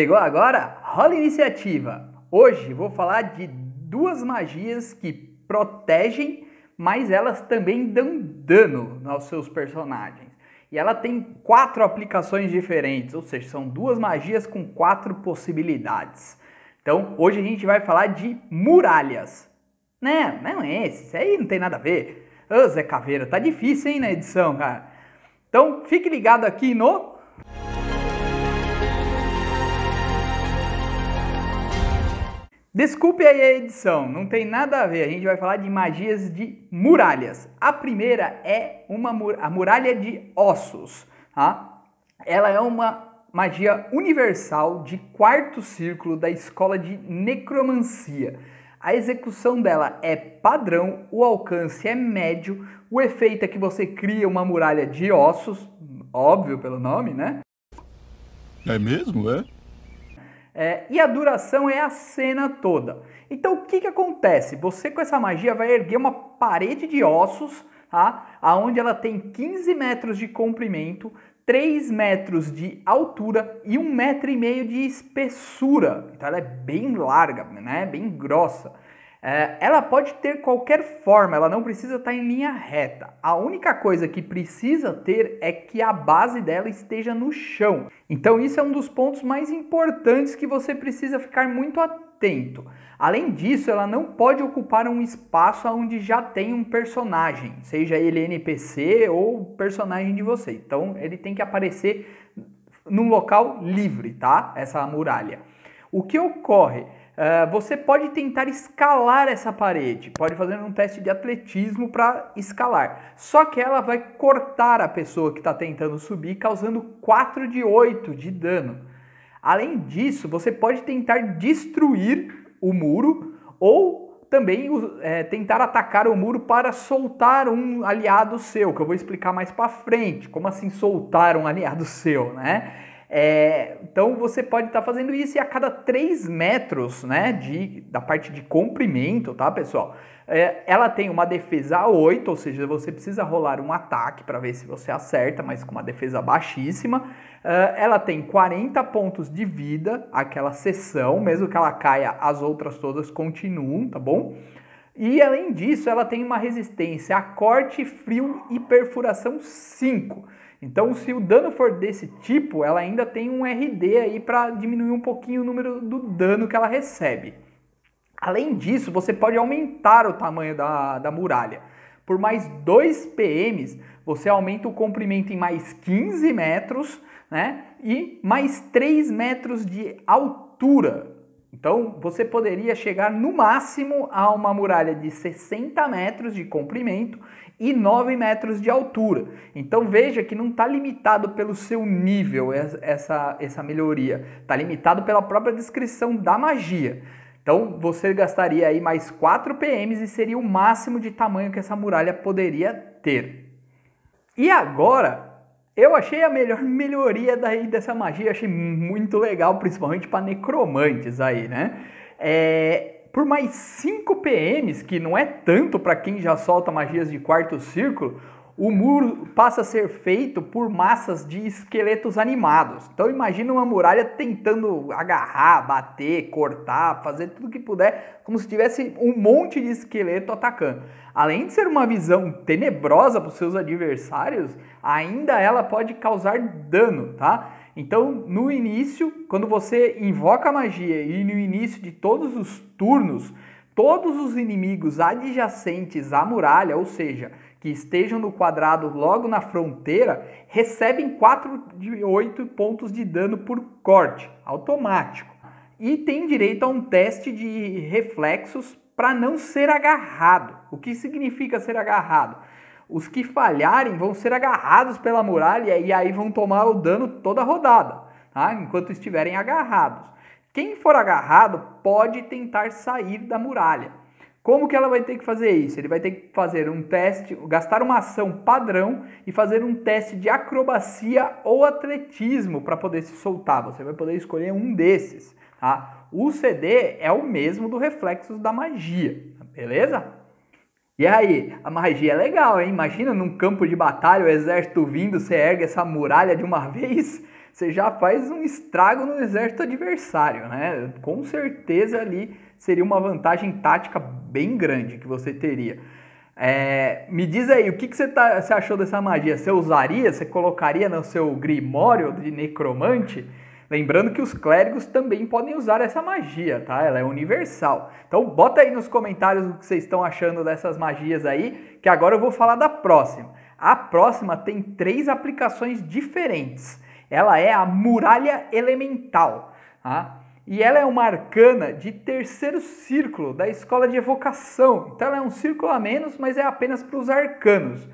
Chegou agora? Rola iniciativa! Hoje vou falar de duas magias que protegem, mas elas também dão dano aos seus personagens. E ela tem quatro aplicações diferentes, ou seja, são duas magias com quatro possibilidades. Então hoje a gente vai falar de muralhas. Né? Não, é esse, isso aí não tem nada a ver. Ô Zé Caveira, tá difícil hein na edição, cara. Então fique ligado aqui no Desculpe aí a edição, não tem nada a ver. A gente vai falar de magias de muralhas. A primeira é uma mur a muralha de ossos. Tá? Ela é uma magia universal de quarto círculo da escola de necromancia. A execução dela é padrão, o alcance é médio, o efeito é que você cria uma muralha de ossos, óbvio pelo nome, né? É mesmo, é? É, e a duração é a cena toda. Então o que, que acontece? Você com essa magia vai erguer uma parede de ossos, tá? Aonde ela tem 15 metros de comprimento, 3 metros de altura e 1,5 metro e meio de espessura. Então ela é bem larga, né? Bem grossa. É, ela pode ter qualquer forma, ela não precisa estar tá em linha reta. A única coisa que precisa ter é que a base dela esteja no chão. Então, isso é um dos pontos mais importantes que você precisa ficar muito atento. Além disso, ela não pode ocupar um espaço onde já tem um personagem, seja ele NPC ou personagem de você. Então, ele tem que aparecer num local livre, tá? Essa muralha. O que ocorre? Ah, você pode tentar escalar essa parede, pode fazer um teste de atletismo para escalar. Só que ela vai cortar a pessoa que está tentando subir, causando 4 de 8 de dano. Além disso, você pode tentar destruir o muro ou também é, tentar atacar o muro para soltar um aliado seu, que eu vou explicar mais para frente. Como assim soltar um aliado seu, né? É, então você pode estar tá fazendo isso e a cada 3 metros né, de, da parte de comprimento, tá pessoal? É, ela tem uma defesa 8, ou seja, você precisa rolar um ataque para ver se você acerta, mas com uma defesa baixíssima. É, ela tem 40 pontos de vida, aquela sessão, mesmo que ela caia, as outras todas continuam, tá bom? E além disso, ela tem uma resistência a corte, frio e perfuração 5. Então, se o dano for desse tipo, ela ainda tem um RD aí para diminuir um pouquinho o número do dano que ela recebe. Além disso, você pode aumentar o tamanho da, da muralha. Por mais 2 PMs, você aumenta o comprimento em mais 15 metros, né? E mais 3 metros de altura. Então, você poderia chegar no máximo a uma muralha de 60 metros de comprimento e 9 metros de altura. Então, veja que não está limitado pelo seu nível essa, essa melhoria, está limitado pela própria descrição da magia. Então, você gastaria aí mais 4 PMs e seria o máximo de tamanho que essa muralha poderia ter. E agora, eu achei a melhor melhoria daí dessa magia, achei muito legal, principalmente para necromantes aí, né? É, por mais 5 PMs, que não é tanto para quem já solta magias de quarto círculo, o muro passa a ser feito por massas de esqueletos animados. Então imagina uma muralha tentando agarrar, bater, cortar, fazer tudo que puder, como se tivesse um monte de esqueleto atacando. Além de ser uma visão tenebrosa para os seus adversários, ainda ela pode causar dano, tá? Então, no início, quando você invoca a magia e no início de todos os turnos, todos os inimigos adjacentes à muralha, ou seja, que estejam no quadrado logo na fronteira recebem 4 de 8 pontos de dano por corte, automático. E tem direito a um teste de reflexos para não ser agarrado. O que significa ser agarrado? Os que falharem vão ser agarrados pela muralha e aí vão tomar o dano toda a rodada, tá? enquanto estiverem agarrados. Quem for agarrado pode tentar sair da muralha como que ela vai ter que fazer isso? Ele vai ter que fazer um teste, gastar uma ação padrão e fazer um teste de acrobacia ou atletismo para poder se soltar. Você vai poder escolher um desses, tá? O CD é o mesmo do reflexos da magia, beleza? E aí, a magia é legal, hein? Imagina num campo de batalha o exército vindo, você ergue essa muralha de uma vez você já faz um estrago no exército adversário, né? Com certeza ali seria uma vantagem tática bem grande que você teria. É, me diz aí, o que, que você, tá, você achou dessa magia? Você usaria, você colocaria no seu grimório de necromante? Lembrando que os clérigos também podem usar essa magia, tá? Ela é universal. Então bota aí nos comentários o que vocês estão achando dessas magias aí, que agora eu vou falar da próxima. A próxima tem três aplicações diferentes. Ela é a muralha elemental. Tá? E ela é uma arcana de terceiro círculo da escola de evocação. Então ela é um círculo a menos, mas é apenas para os arcanos.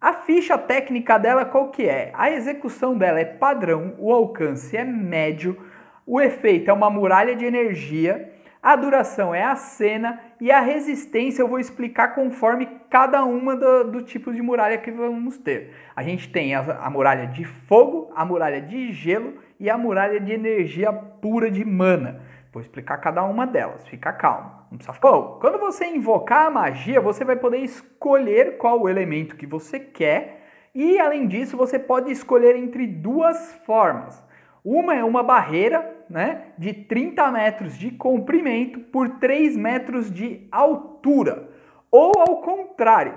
A ficha técnica dela qual que é? A execução dela é padrão, o alcance é médio, o efeito é uma muralha de energia a duração é a cena e a resistência eu vou explicar conforme cada uma do, do tipo de muralha que vamos ter. A gente tem a, a muralha de fogo, a muralha de gelo e a muralha de energia pura de mana. Vou explicar cada uma delas, fica calmo. Não precisa ficar. Bom, quando você invocar a magia, você vai poder escolher qual o elemento que você quer, e além disso, você pode escolher entre duas formas. Uma é uma barreira né, de 30 metros de comprimento por 3 metros de altura. Ou ao contrário,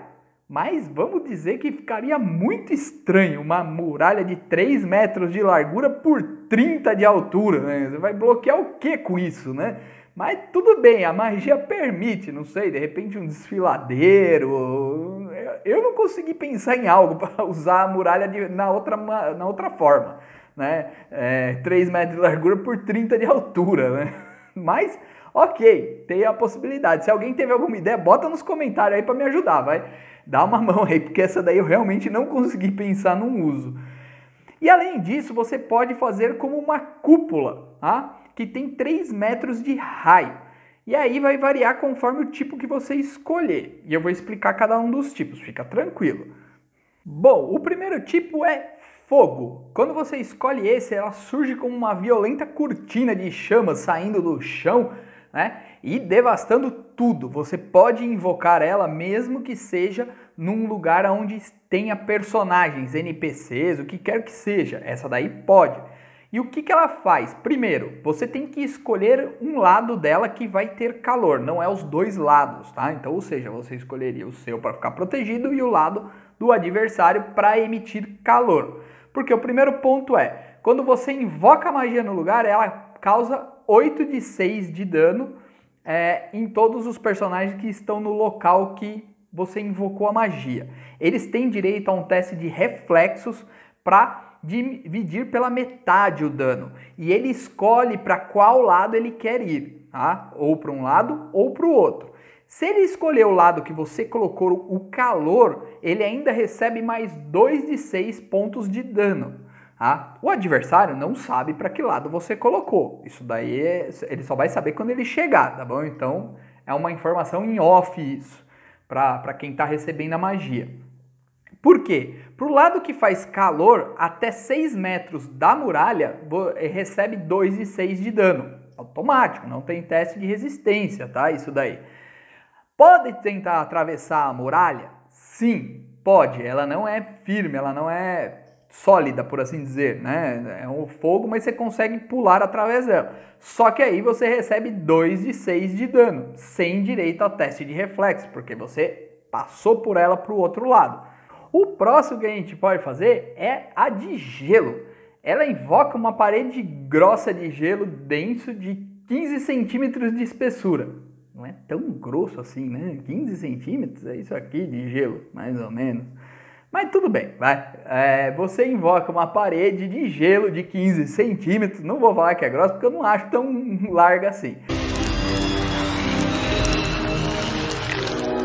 mas vamos dizer que ficaria muito estranho uma muralha de 3 metros de largura por 30 de altura. Né? Você vai bloquear o que com isso, né? Mas tudo bem, a magia permite, não sei, de repente um desfiladeiro. Eu não consegui pensar em algo para usar a muralha de, na, outra, na outra forma né? É, 3 metros de largura por 30 de altura, né? Mas, ok, tem a possibilidade. Se alguém teve alguma ideia, bota nos comentários aí para me ajudar, vai. Dá uma mão aí, porque essa daí eu realmente não consegui pensar num uso. E além disso, você pode fazer como uma cúpula, tá? que tem 3 metros de raio. E aí vai variar conforme o tipo que você escolher. E eu vou explicar cada um dos tipos, fica tranquilo. Bom, o primeiro tipo é Fogo. Quando você escolhe esse, ela surge como uma violenta cortina de chamas saindo do chão, né? E devastando tudo. Você pode invocar ela mesmo que seja num lugar onde tenha personagens, NPCs, o que quer que seja. Essa daí pode. E o que, que ela faz? Primeiro, você tem que escolher um lado dela que vai ter calor, não é os dois lados, tá? Então, ou seja, você escolheria o seu para ficar protegido e o lado do adversário para emitir calor. Porque o primeiro ponto é, quando você invoca a magia no lugar, ela causa 8 de 6 de dano é, em todos os personagens que estão no local que você invocou a magia. Eles têm direito a um teste de reflexos para dividir pela metade o dano. E ele escolhe para qual lado ele quer ir, tá? ou para um lado ou para o outro. Se ele escolher o lado que você colocou o calor, ele ainda recebe mais 2 de 6 pontos de dano. Tá? O adversário não sabe para que lado você colocou. Isso daí é, ele só vai saber quando ele chegar, tá bom? Então é uma informação em off isso, para quem está recebendo a magia. Por quê? Para o lado que faz calor, até 6 metros da muralha, eh, recebe 2 e 6 de dano. Automático, não tem teste de resistência, tá? Isso daí. Pode tentar atravessar a muralha? Sim, pode. Ela não é firme, ela não é sólida, por assim dizer, né? É um fogo, mas você consegue pular através dela. Só que aí você recebe 2 de 6 de dano, sem direito ao teste de reflexo, porque você passou por ela para o outro lado. O próximo que a gente pode fazer é a de gelo. Ela invoca uma parede grossa de gelo denso de 15 centímetros de espessura não é tão grosso assim, né? 15 centímetros, é isso aqui de gelo, mais ou menos. Mas tudo bem, vai. É, você invoca uma parede de gelo de 15 centímetros, não vou falar que é grossa porque eu não acho tão larga assim.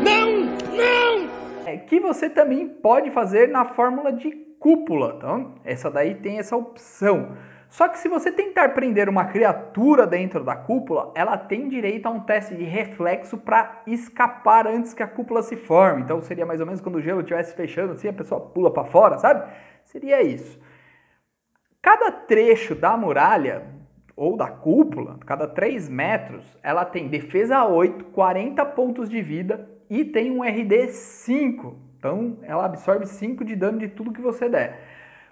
Não, não! É, que você também pode fazer na fórmula de cúpula, então essa daí tem essa opção. Só que se você tentar prender uma criatura dentro da cúpula, ela tem direito a um teste de reflexo para escapar antes que a cúpula se forme. Então seria mais ou menos quando o gelo estivesse fechando assim, a pessoa pula para fora, sabe? Seria isso. Cada trecho da muralha ou da cúpula, cada 3 metros, ela tem defesa 8, 40 pontos de vida e tem um RD 5. Então ela absorve 5 de dano de tudo que você der.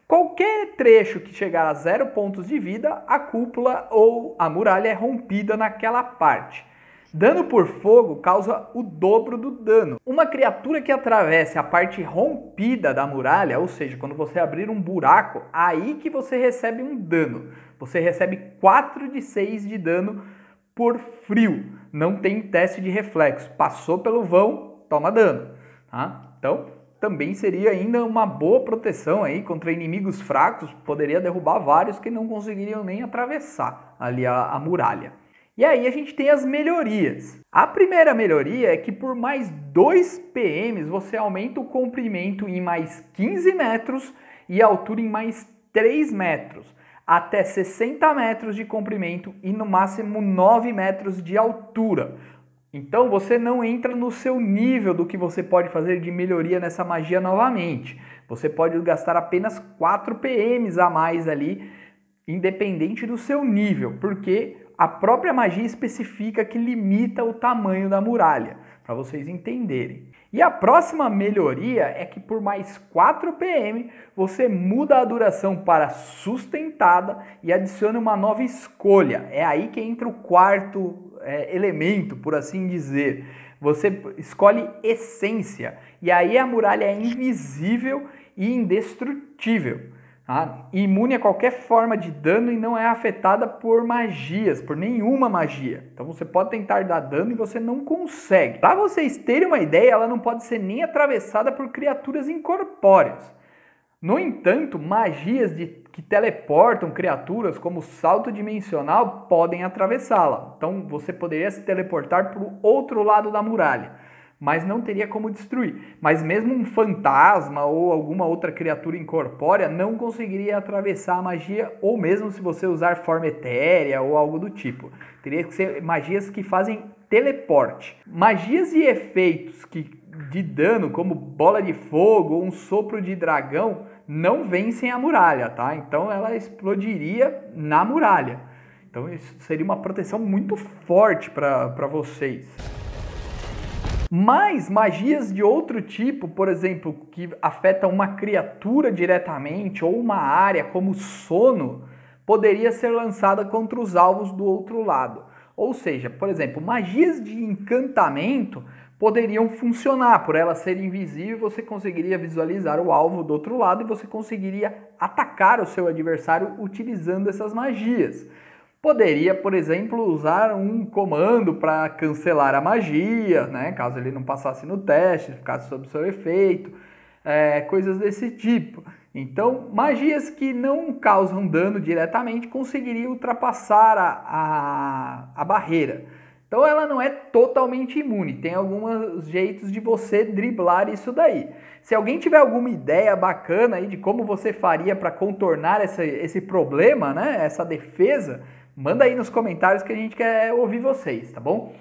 Qualquer trecho que chegar a zero pontos de vida, a cúpula ou a muralha é rompida naquela parte. Dano por fogo causa o dobro do dano. Uma criatura que atravesse a parte rompida da muralha, ou seja, quando você abrir um buraco, aí que você recebe um dano. Você recebe 4 de 6 de dano por frio. Não tem teste de reflexo. Passou pelo vão, toma dano. Tá? Então, também seria ainda uma boa proteção aí contra inimigos fracos, poderia derrubar vários que não conseguiriam nem atravessar ali a, a muralha. E aí a gente tem as melhorias. A primeira melhoria é que por mais 2 PMs você aumenta o comprimento em mais 15 metros e a altura em mais 3 metros, até 60 metros de comprimento e no máximo 9 metros de altura. Então você não entra no seu nível do que você pode fazer de melhoria nessa magia novamente. Você pode gastar apenas 4 PMs a mais ali, independente do seu nível, porque a própria magia especifica que limita o tamanho da muralha, para vocês entenderem. E a próxima melhoria é que por mais 4 PM você muda a duração para sustentada e adiciona uma nova escolha. É aí que entra o quarto é, elemento, por assim dizer. Você escolhe essência. E aí a muralha é invisível e indestrutível. Tá? imune a qualquer forma de dano e não é afetada por magias, por nenhuma magia. Então você pode tentar dar dano e você não consegue. Para vocês terem uma ideia, ela não pode ser nem atravessada por criaturas incorpóreas. No entanto, magias de, que teleportam criaturas, como o salto dimensional, podem atravessá-la. Então você poderia se teleportar para o outro lado da muralha, mas não teria como destruir. Mas mesmo um fantasma ou alguma outra criatura incorpórea não conseguiria atravessar a magia, ou mesmo se você usar forma etérea ou algo do tipo. Teria que ser magias que fazem teleporte. Magias e efeitos que, de dano, como bola de fogo ou um sopro de dragão, não vencem a muralha, tá? Então ela explodiria na muralha. Então isso seria uma proteção muito forte para vocês. Mas magias de outro tipo, por exemplo, que afetam uma criatura diretamente ou uma área como sono, poderia ser lançada contra os alvos do outro lado. Ou seja, por exemplo, magias de encantamento poderiam funcionar. Por ela ser invisível, você conseguiria visualizar o alvo do outro lado e você conseguiria atacar o seu adversário utilizando essas magias. Poderia, por exemplo, usar um comando para cancelar a magia, né? caso ele não passasse no teste, ficasse sob seu efeito, é, coisas desse tipo. Então, magias que não causam dano diretamente conseguiria ultrapassar a, a, a barreira. Então ela não é totalmente imune, tem alguns jeitos de você driblar isso daí. Se alguém tiver alguma ideia bacana aí de como você faria para contornar essa, esse problema, né, essa defesa, manda aí nos comentários que a gente quer ouvir vocês, tá bom?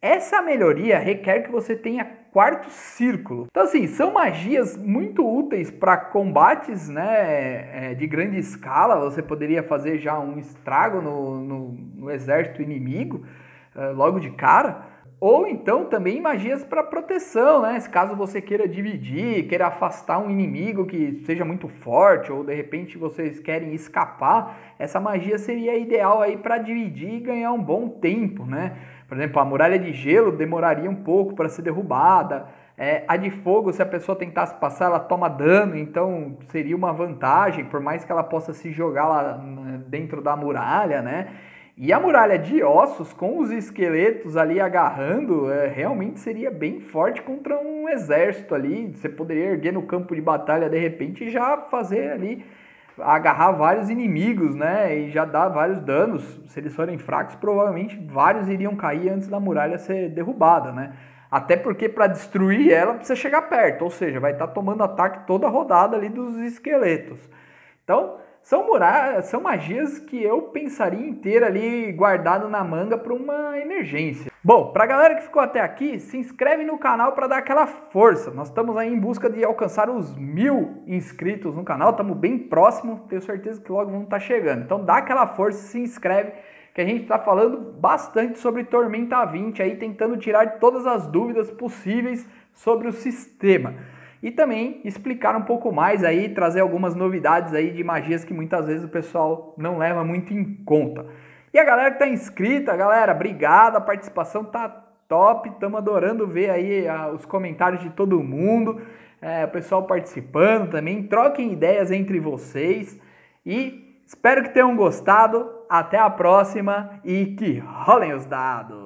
Essa melhoria requer que você tenha quarto círculo. Então assim, são magias muito úteis para combates né, é, de grande escala, você poderia fazer já um estrago no, no, no exército inimigo, eh, logo de cara. Ou então também magias para proteção, né? Se caso você queira dividir, queira afastar um inimigo que seja muito forte, ou de repente vocês querem escapar, essa magia seria ideal aí para dividir e ganhar um bom tempo, né? Por exemplo, a muralha de gelo demoraria um pouco para ser derrubada. É, a de fogo, se a pessoa tentasse passar, ela toma dano, então seria uma vantagem, por mais que ela possa se jogar lá né, dentro da muralha, né? E a muralha de ossos com os esqueletos ali agarrando é, realmente seria bem forte contra um exército ali. Você poderia erguer no campo de batalha de repente e já fazer ali agarrar vários inimigos, né? E já dar vários danos. Se eles forem fracos, provavelmente vários iriam cair antes da muralha ser derrubada, né? Até porque para destruir ela precisa chegar perto, ou seja, vai estar tá tomando ataque toda rodada ali dos esqueletos. Então, são, murá, são magias que eu pensaria em ter ali guardado na manga para uma emergência. Bom, para a galera que ficou até aqui, se inscreve no canal para dar aquela força. Nós estamos aí em busca de alcançar os mil inscritos no canal, estamos bem próximo, tenho certeza que logo vamos estar tá chegando. Então dá aquela força, se inscreve, que a gente está falando bastante sobre Tormenta 20 aí, tentando tirar todas as dúvidas possíveis sobre o sistema e também explicar um pouco mais aí, trazer algumas novidades aí de magias que muitas vezes o pessoal não leva muito em conta. E a galera que tá inscrita, galera, obrigado, a participação tá top, estamos adorando ver aí a, ah, os comentários de todo mundo, é, o pessoal participando também, troquem ideias entre vocês e espero que tenham gostado, até a próxima e que rolem os dados!